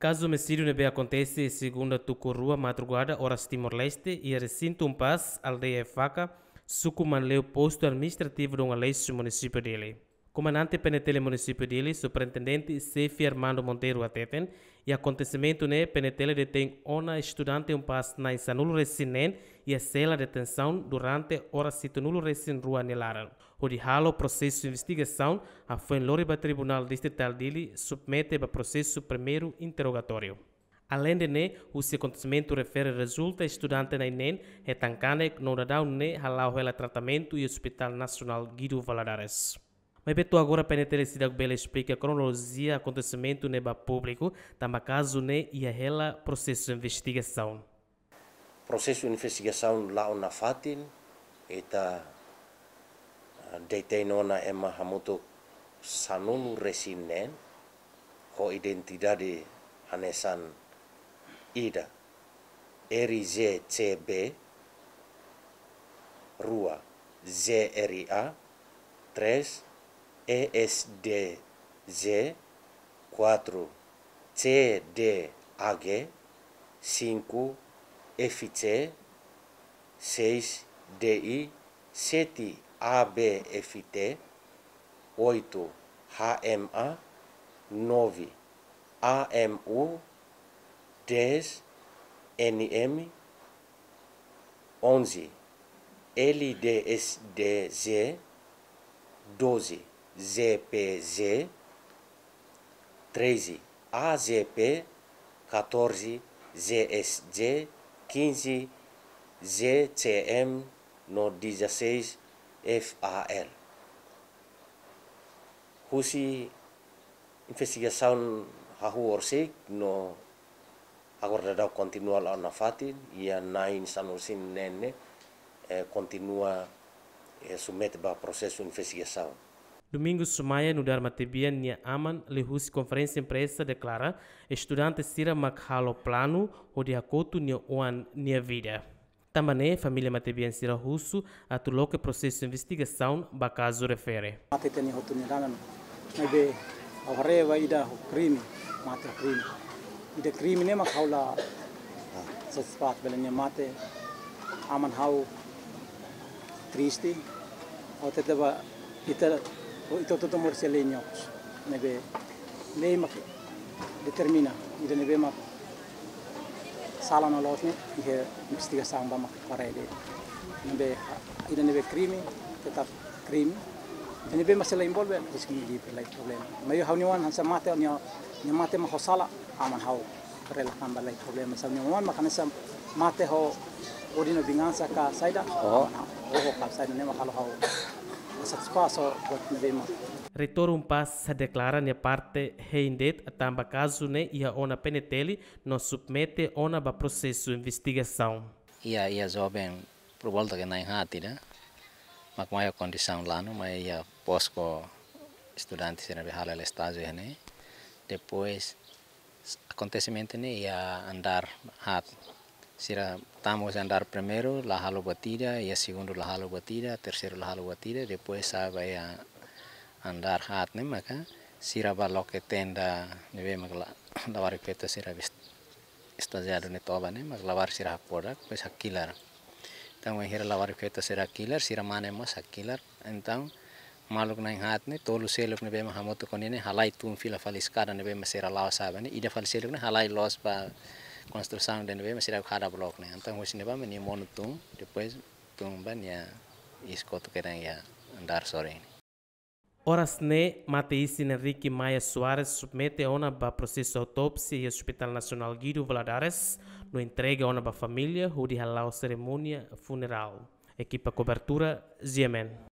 Caso homicídio aconteça, segundo a Tucurua, madrugada, horas Timor-Leste, e recinto um passo, aldeia Faca, Sucumanleu, posto administrativo de um aleixo, município dele comandante Penetele município dele, superintendente Sefi Armando Monteiro Ateten, e acontecimento né, Penetele detém uma estudante um passo na Isanulo Recinen e a cela detenção durante hora Situnulo Recin Rua Nelaran. O de halo processo de investigação a foi em Loriba Tribunal Distrital dele submete para processo primeiro interrogatório. Além de ne, o acontecimento refere resulta estudante na INEN e tancane não dá ne halau ela tratamento e Hospital Nacional Guido Valadares. Mepetu agora penetrecido bela explica a cronologia acontecimento neba né, público, tamba caso ne né, e a processo de investigação. Processo de investigação lá na fatin, eta ah, deiteinona ema hamutu sanunu resinen, ho identidade anesan ida RZCB rua ZRA 3 ESDZ 4 CDAG 5 FT 6 DI 7 ABFT 8 HMA 9 AMU 10 NM 11 LDSDZ 12 gpg 13 agp 14 gsg 15 gcm no 16 fal husi investigasaon hahu orsik no hagor dadao kontinua loa nafati ia nain sanosin nene kontinua eh, eh, sumete ba procesu investigasaon Domingos Sumaia, no dar Matebia, Nia Aman, Lehus, Conferência Imprensa, declara: Estudante Sira Makhalo Plano, o de acoto Nia Oan, Nia Vida. Também, família Matebian Sira Russo, atulou que processo de investigação, Bacaso refere. Mate tem oportunidade, mas bem, a reva e da crime, mate a crime. E da crime, nem Makhaula, sospat, belém, mate, Aman Hau, triste, ou até kita itototo morcelle ñok nebe ley makke determina ida nebe mak salana lotni ihe mistiga samba mak parede nebe ida nebe krimi tetap krimi ida nebe masala involve riski di pelai problem mayo hawni wan hansa mate nya nya mate ma hosala aman haw rela kamba lai problem sa nya wan makana sam mate ho odino bingansa ka saida oh ho oh, ka saida ne makalo haw satisfação com pas se declara ne parte reindet tamba caso ne ia ona peneteli no submete ona ba processo investigação. Ia ia jovem por volta que na hati, né? Mas com a condição lá no, mas ia posco estudante se na behala el estágio, né? Depois acontecimento ne ia andar hat Si estamos andar primero la batida y el segundo la jalobatida, tercero la batida después sabe a andar hatne acá. Si era lo que tenda, ¿no vemos la, la baripeta si era estallado en toba, ne, mas lavar sira era porak, pues aquilar. Entonces era la baripeta sira era aquilar, si era manemos aquilar, entonces maluk na hat ne tolu seluk ne bema hamoto konine halai tum fila falis ¿No ne bema sera lawa sabane ida de seluk ne halai los ba construção de neve, mas será cada bloco, né? Então, hoje neva me nimo tum, depois tum, tumba nia escoto que ia andar Ora, Horas ne, Mateísi Henrique Maia Soares submete a ONA ONABA processo de autópsia e Hospital Nacional Guido Valadares no entrega a ONABA família, onde há a cerimônia funeral. Equipa cobertura, Ziemen.